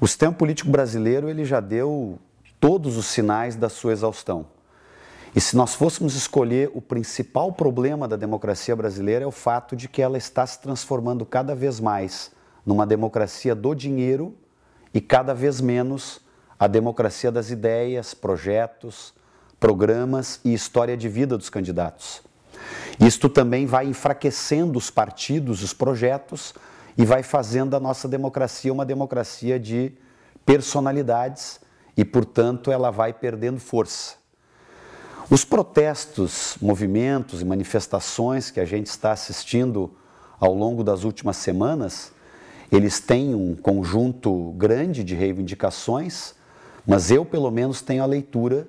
O sistema político brasileiro ele já deu todos os sinais da sua exaustão. E se nós fôssemos escolher o principal problema da democracia brasileira é o fato de que ela está se transformando cada vez mais numa democracia do dinheiro e cada vez menos a democracia das ideias, projetos, programas e história de vida dos candidatos. Isto também vai enfraquecendo os partidos, os projetos, e vai fazendo a nossa democracia uma democracia de personalidades e, portanto, ela vai perdendo força. Os protestos, movimentos e manifestações que a gente está assistindo ao longo das últimas semanas, eles têm um conjunto grande de reivindicações, mas eu, pelo menos, tenho a leitura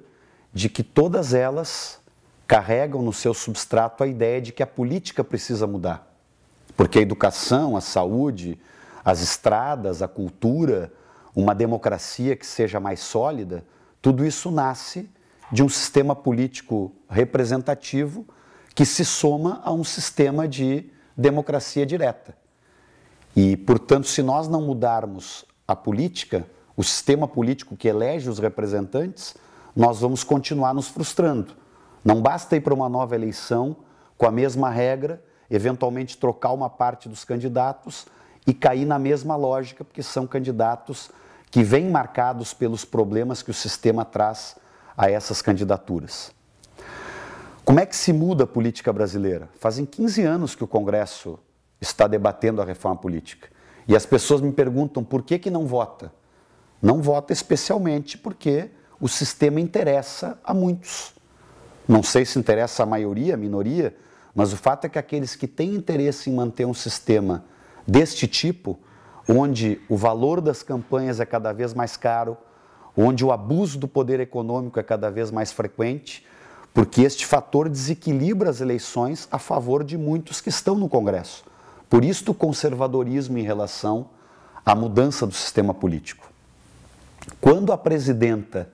de que todas elas carregam no seu substrato a ideia de que a política precisa mudar. Porque a educação, a saúde, as estradas, a cultura, uma democracia que seja mais sólida, tudo isso nasce de um sistema político representativo que se soma a um sistema de democracia direta. E, portanto, se nós não mudarmos a política, o sistema político que elege os representantes, nós vamos continuar nos frustrando. Não basta ir para uma nova eleição com a mesma regra eventualmente trocar uma parte dos candidatos e cair na mesma lógica, porque são candidatos que vêm marcados pelos problemas que o sistema traz a essas candidaturas. Como é que se muda a política brasileira? Fazem 15 anos que o Congresso está debatendo a reforma política. E as pessoas me perguntam por que, que não vota. Não vota especialmente porque o sistema interessa a muitos. Não sei se interessa a maioria, a minoria, mas o fato é que aqueles que têm interesse em manter um sistema deste tipo, onde o valor das campanhas é cada vez mais caro, onde o abuso do poder econômico é cada vez mais frequente, porque este fator desequilibra as eleições a favor de muitos que estão no Congresso. Por isso, o conservadorismo em relação à mudança do sistema político. Quando a presidenta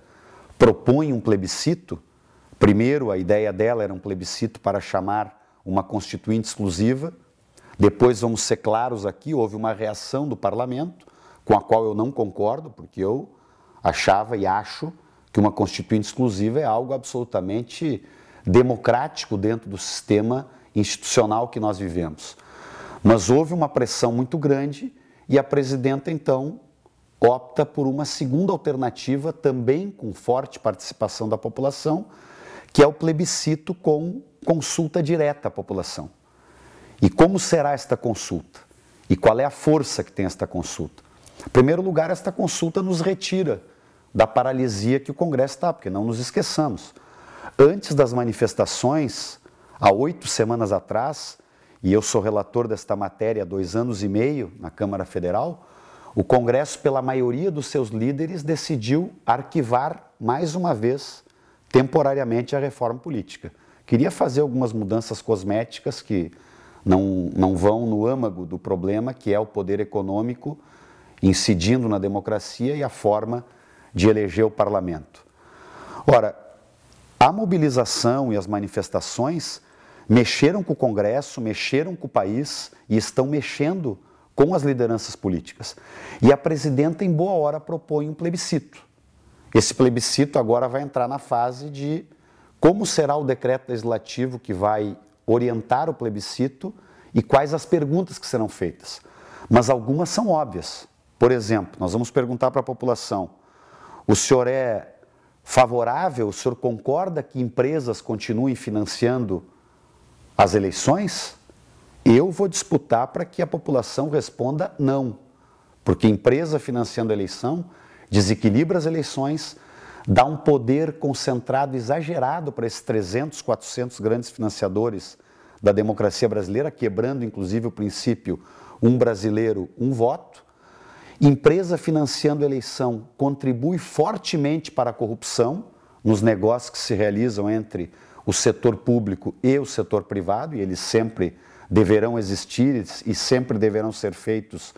propõe um plebiscito, primeiro a ideia dela era um plebiscito para chamar uma constituinte exclusiva. Depois, vamos ser claros aqui, houve uma reação do parlamento, com a qual eu não concordo, porque eu achava e acho que uma constituinte exclusiva é algo absolutamente democrático dentro do sistema institucional que nós vivemos. Mas houve uma pressão muito grande e a presidenta, então, opta por uma segunda alternativa, também com forte participação da população, que é o plebiscito com consulta direta à população. E como será esta consulta? E qual é a força que tem esta consulta? Em primeiro lugar, esta consulta nos retira da paralisia que o Congresso está, porque não nos esqueçamos. Antes das manifestações, há oito semanas atrás, e eu sou relator desta matéria há dois anos e meio na Câmara Federal, o Congresso, pela maioria dos seus líderes, decidiu arquivar mais uma vez temporariamente a reforma política. Queria fazer algumas mudanças cosméticas que não, não vão no âmago do problema, que é o poder econômico incidindo na democracia e a forma de eleger o parlamento. Ora, a mobilização e as manifestações mexeram com o Congresso, mexeram com o país e estão mexendo com as lideranças políticas. E a presidenta, em boa hora, propõe um plebiscito. Esse plebiscito agora vai entrar na fase de como será o decreto legislativo que vai orientar o plebiscito e quais as perguntas que serão feitas. Mas algumas são óbvias. Por exemplo, nós vamos perguntar para a população: o senhor é favorável, o senhor concorda que empresas continuem financiando as eleições? Eu vou disputar para que a população responda não, porque empresa financiando a eleição desequilibra as eleições, dá um poder concentrado exagerado para esses 300, 400 grandes financiadores da democracia brasileira, quebrando inclusive o princípio um brasileiro, um voto. Empresa financiando eleição contribui fortemente para a corrupção nos negócios que se realizam entre o setor público e o setor privado, e eles sempre deverão existir e sempre deverão ser feitos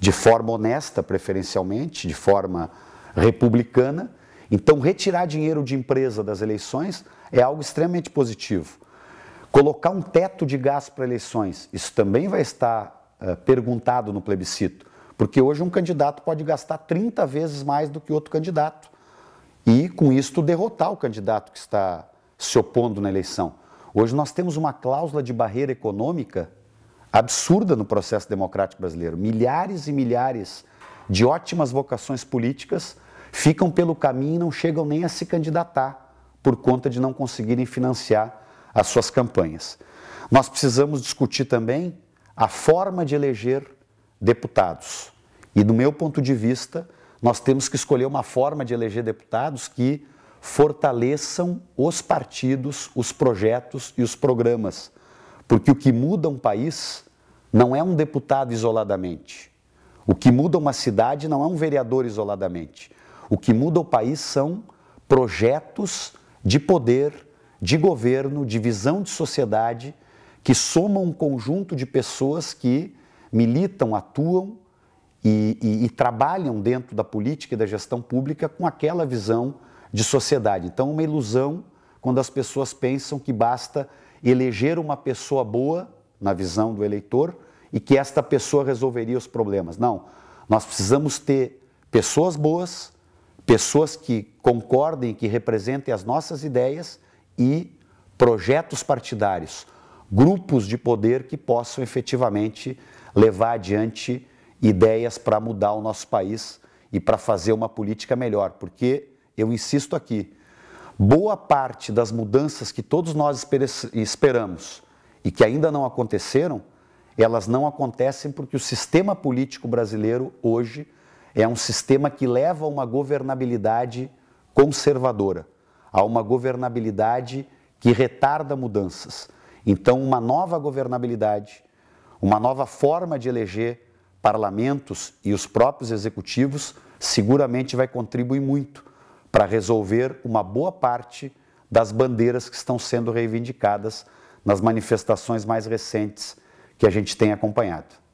de forma honesta, preferencialmente, de forma republicana. Então, retirar dinheiro de empresa das eleições é algo extremamente positivo. Colocar um teto de gasto para eleições, isso também vai estar uh, perguntado no plebiscito, porque hoje um candidato pode gastar 30 vezes mais do que outro candidato e, com isto, derrotar o candidato que está se opondo na eleição. Hoje nós temos uma cláusula de barreira econômica absurda no processo democrático brasileiro. Milhares e milhares de ótimas vocações políticas ficam pelo caminho e não chegam nem a se candidatar por conta de não conseguirem financiar as suas campanhas. Nós precisamos discutir também a forma de eleger deputados. E, do meu ponto de vista, nós temos que escolher uma forma de eleger deputados que fortaleçam os partidos, os projetos e os programas porque o que muda um país não é um deputado isoladamente. O que muda uma cidade não é um vereador isoladamente. O que muda o país são projetos de poder, de governo, de visão de sociedade que somam um conjunto de pessoas que militam, atuam e, e, e, trabalham dentro da política e da gestão pública com aquela visão de sociedade. Então, é uma ilusão quando as pessoas pensam que basta eleger uma pessoa boa, na visão do eleitor, e que esta pessoa resolveria os problemas. Não. Nós precisamos ter pessoas boas, pessoas que concordem, que representem as nossas ideias e projetos partidários, grupos de poder que possam efetivamente levar adiante ideias para mudar o nosso país e para fazer uma política melhor. Porque eu insisto aqui, boa parte das mudanças que todos nós esperamos e que ainda não aconteceram, elas não acontecem porque o sistema político brasileiro hoje é um sistema que leva a uma governabilidade conservadora, a uma governabilidade que retarda mudanças. Então, uma nova governabilidade, uma nova forma de eleger parlamentos e os próprios executivos seguramente vai contribuir muito para resolver uma boa parte das bandeiras que estão sendo reivindicadas nas manifestações mais recentes que a gente tem acompanhado.